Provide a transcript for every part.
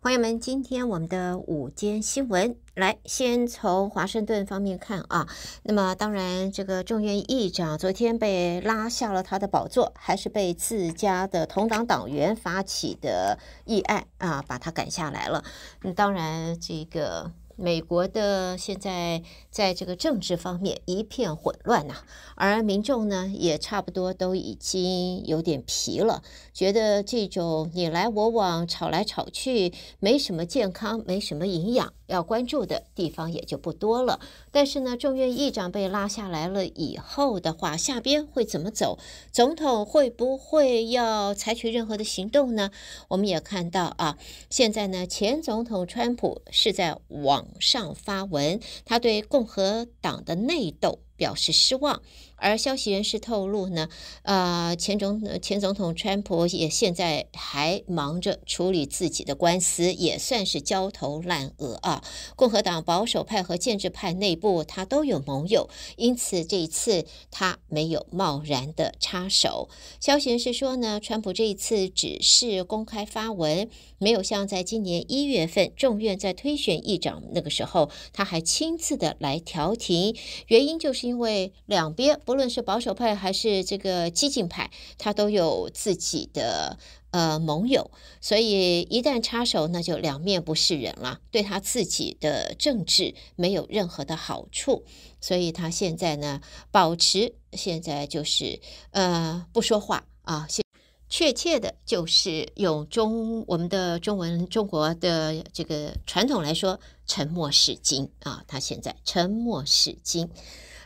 朋友们，今天我们的午间新闻来，先从华盛顿方面看啊。那么，当然，这个众议议长昨天被拉下了他的宝座，还是被自家的同党党员发起的议案啊，把他赶下来了。当然，这个。美国的现在在这个政治方面一片混乱呐，而民众呢也差不多都已经有点疲了，觉得这种你来我往、吵来吵去，没什么健康，没什么营养。要关注的地方也就不多了。但是呢，众院议长被拉下来了以后的话，下边会怎么走？总统会不会要采取任何的行动呢？我们也看到啊，现在呢，前总统川普是在网上发文，他对共和党的内斗表示失望。而消息人士透露呢，呃，前总前总统川普也现在还忙着处理自己的官司，也算是焦头烂额啊。共和党保守派和建制派内部他都有盟友，因此这一次他没有贸然的插手。消息人士说呢，川普这一次只是公开发文，没有像在今年一月份众院在推选议长那个时候，他还亲自的来调停。原因就是因为两边。不论是保守派还是这个激进派，他都有自己的呃盟友，所以一旦插手，那就两面不是人了，对他自己的政治没有任何的好处。所以他现在呢，保持现在就是呃不说话啊，确切的就是用中我们的中文中国的这个传统来说，沉默是金啊，他现在沉默是金。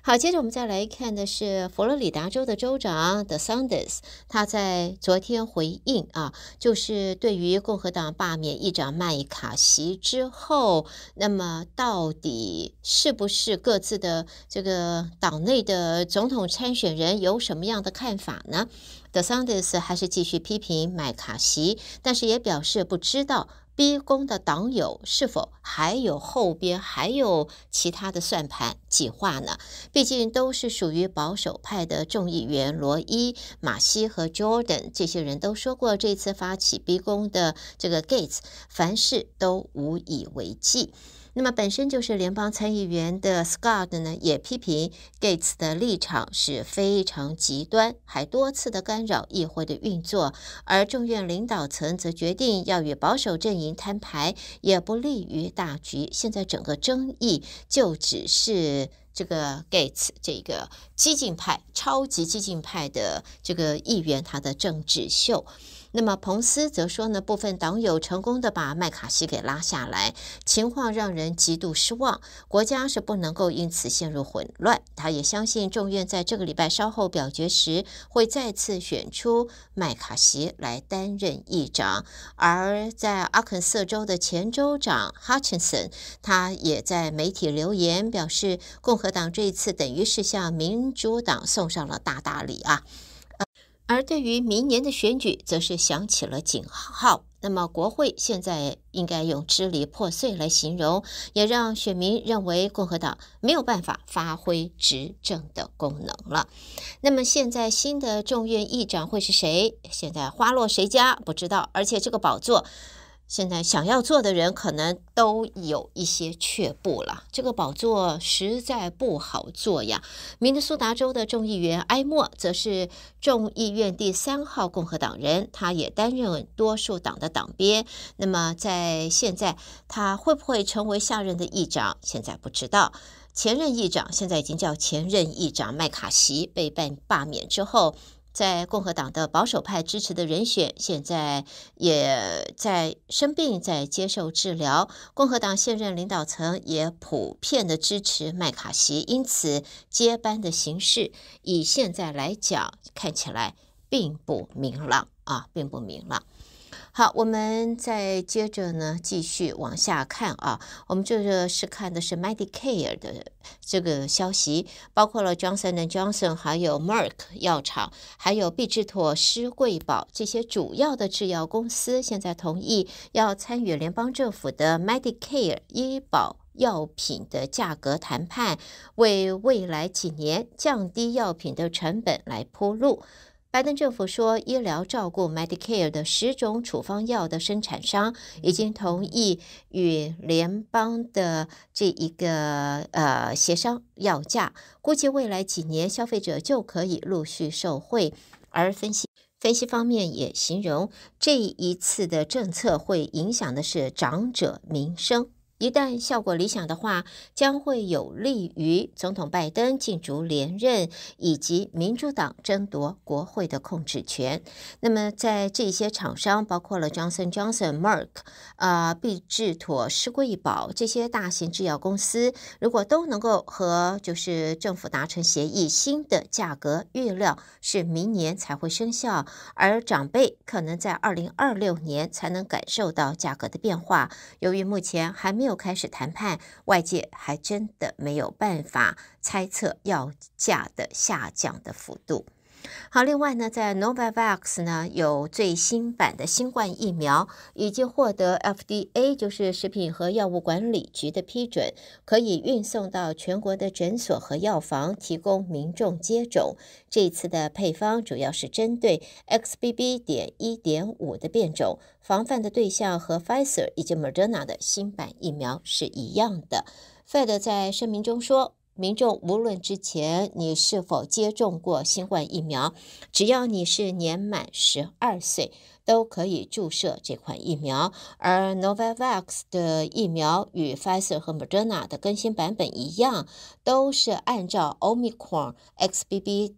好，接着我们再来看的是佛罗里达州的州长德桑 e s n d e s 他在昨天回应啊，就是对于共和党罢免议长麦卡锡之后，那么到底是不是各自的这个党内的总统参选人有什么样的看法呢？The s n d e s 还是继续批评麦卡锡，但是也表示不知道。逼宫的党友是否还有后边还有其他的算盘计划呢？毕竟都是属于保守派的众议员罗伊、马西和 Jordan 这些人都说过，这次发起逼宫的这个 Gates，凡事都无以为继。那么，本身就是联邦参议员的 Scott 呢，也批评 Gates 的立场是非常极端，还多次的干扰议会的运作。而众院领导层则决定要与保守阵营摊牌，也不利于大局。现在整个争议就只是这个 Gates 这个激进派、超级激进派的这个议员他的政治秀。那么，彭斯则说呢，部分党友成功的把麦卡锡给拉下来，情况让人极度失望。国家是不能够因此陷入混乱。他也相信众院在这个礼拜稍后表决时会再次选出麦卡锡来担任议长。而在阿肯色州的前州长 Hutchinson，他也在媒体留言表示，共和党这一次等于是向民主党送上了大大礼啊。而对于明年的选举，则是响起了警号。那么，国会现在应该用支离破碎来形容，也让选民认为共和党没有办法发挥执政的功能了。那么，现在新的众院议长会是谁？现在花落谁家不知道，而且这个宝座。现在想要做的人可能都有一些却步了，这个宝座实在不好做呀。明尼苏达州的众议员埃默则是众议院第三号共和党人，他也担任多数党的党鞭。那么在现在，他会不会成为下任的议长？现在不知道。前任议长现在已经叫前任议长麦卡锡被罢罢免之后。在共和党的保守派支持的人选，现在也在生病，在接受治疗。共和党现任领导层也普遍的支持麦卡锡，因此接班的形式，以现在来讲，看起来并不明朗啊，并不明朗。好，我们再接着呢，继续往下看啊。我们这个是看的是 Medicare 的这个消息，包括了 Johnson Johnson、还有 Merck 药厂，还有必治妥、施贵宝这些主要的制药公司，现在同意要参与联邦政府的 Medicare 医保药品的价格谈判，为未来几年降低药品的成本来铺路。拜登政府说，医疗照顾 Medicare 的十种处方药的生产商已经同意与联邦的这一个呃协商药价，估计未来几年消费者就可以陆续受惠。而分析分析方面也形容这一次的政策会影响的是长者民生。一旦效果理想的话，将会有利于总统拜登竞逐连任以及民主党争夺国会的控制权。那么，在这些厂商，包括了 Johnson Johnson、Merck、啊、必治妥、施贵宝这些大型制药公司，如果都能够和就是政府达成协议，新的价格预料是明年才会生效，而长辈可能在二零二六年才能感受到价格的变化。由于目前还没有。都开始谈判，外界还真的没有办法猜测要价的下降的幅度。好，另外呢，在 Novavax 呢有最新版的新冠疫苗已经获得 FDA 就是食品和药物管理局的批准，可以运送到全国的诊所和药房提供民众接种。这次的配方主要是针对 XBB.1.5 点的变种，防范的对象和 Pfizer 以及 Moderna 的新版疫苗是一样的。Fed 在声明中说。民众无论之前你是否接种过新冠疫苗，只要你是年满十二岁。都可以注射这款疫苗，而 Novavax 的疫苗与 Pfizer 和 Moderna 的更新版本一样，都是按照 Omicron XBB.1.5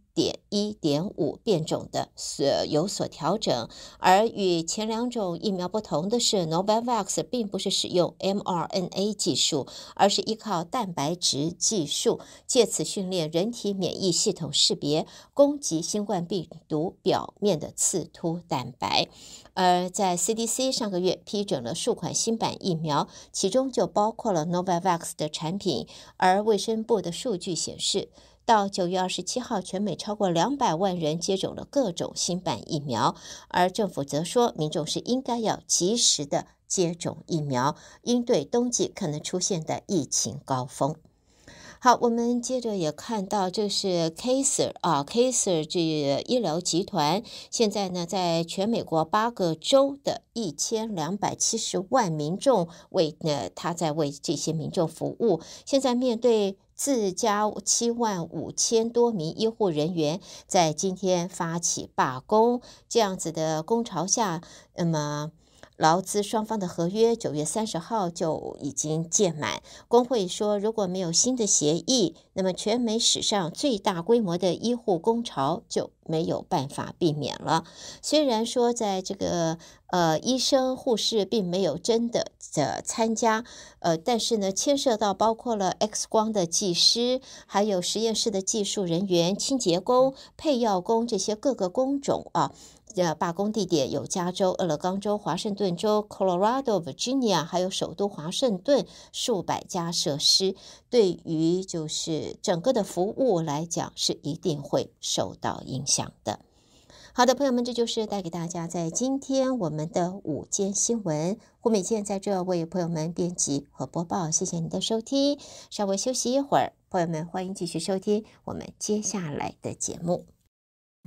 点变种的所有所调整。而与前两种疫苗不同的是，Novavax 并不是使用 mRNA 技术，而是依靠蛋白质技术，借此训练人体免疫系统识别攻击新冠病毒表面的刺突蛋白。而在 CDC 上个月批准了数款新版疫苗，其中就包括了 Novavax 的产品。而卫生部的数据显示，到9月27号，全美超过200万人接种了各种新版疫苗。而政府则说，民众是应该要及时的接种疫苗，应对冬季可能出现的疫情高峰。好，我们接着也看到，这是 Kaiser 啊，Kaiser 这医疗集团，现在呢，在全美国八个州的一千两百七十万民众为呢，他在为这些民众服务。现在面对自家七万五千多名医护人员在今天发起罢工这样子的工潮下，那么。劳资双方的合约九月三十号就已经届满。工会说，如果没有新的协议，那么全美史上最大规模的医护工潮就没有办法避免了。虽然说在这个呃，医生、护士并没有真的的参加，呃，但是呢，牵涉到包括了 X 光的技师，还有实验室的技术人员、清洁工、配药工这些各个工种啊。罢工地点有加州、俄勒冈州、华盛顿州、Colorado、Virginia，还有首都华盛顿，数百家设施对于就是整个的服务来讲是一定会受到影响的。好的，朋友们，这就是带给大家在今天我们的午间新闻。胡美健在这为朋友们编辑和播报，谢谢您的收听。稍微休息一会儿，朋友们，欢迎继续收听我们接下来的节目。